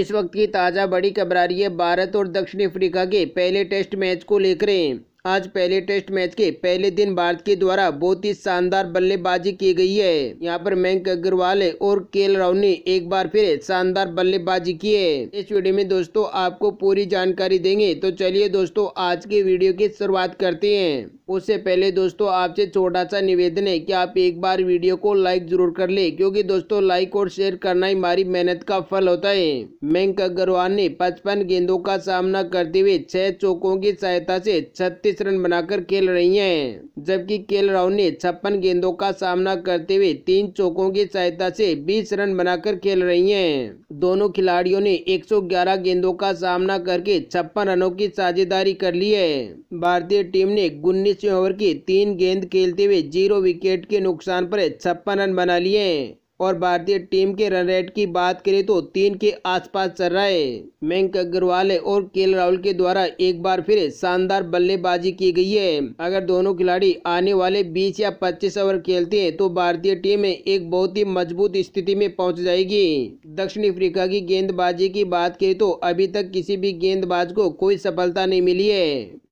इस वक्त की ताज़ा बड़ी रही है भारत और दक्षिण अफ्रीका के पहले टेस्ट मैच को लेकर आज पहले टेस्ट मैच के पहले दिन भारत के द्वारा बहुत ही शानदार बल्लेबाजी की गई है यहाँ पर मयंक अग्रवाल और के राहुल ने एक बार फिर शानदार बल्लेबाजी की है इस वीडियो में दोस्तों आपको पूरी जानकारी देंगे तो चलिए दोस्तों आज के वीडियो की शुरुआत करते हैं उससे पहले दोस्तों आपसे छोटा सा निवेदन है कि आप एक बार वीडियो को लाइक जरूर कर ले क्योंकि दोस्तों लाइक और शेयर करना ही हमारी मेहनत का फल होता है मयंक अग्रवाल ने पचपन गेंदों का सामना करते हुए छह चौकों की सहायता से छत्तीस रन बनाकर खेल रही हैं जबकि केल राहुल ने छप्पन गेंदों का सामना करते हुए तीन चौकों की सहायता से बीस रन बनाकर खेल रही है दोनों खिलाड़ियों ने एक गेंदों का सामना करके छप्पन रनों की साझेदारी कर ली है भारतीय टीम ने उन्नीस पच्चीसवें ओवर की तीन गेंद खेलते हुए जीरो विकेट के नुकसान पर छप्पन रन बना लिए और भारतीय टीम के रन रेट की बात करें तो तीन के आसपास चल रहा है मयंक अग्रवाल और के राहुल के द्वारा एक बार फिर शानदार बल्लेबाजी की गई है अगर दोनों खिलाड़ी आने वाले 20 या 25 ओवर खेलते हैं तो भारतीय टीम एक बहुत ही मजबूत स्थिति में पहुंच जाएगी दक्षिण अफ्रीका की गेंदबाजी की बात करें तो अभी तक किसी भी गेंदबाज को कोई सफलता नहीं मिली है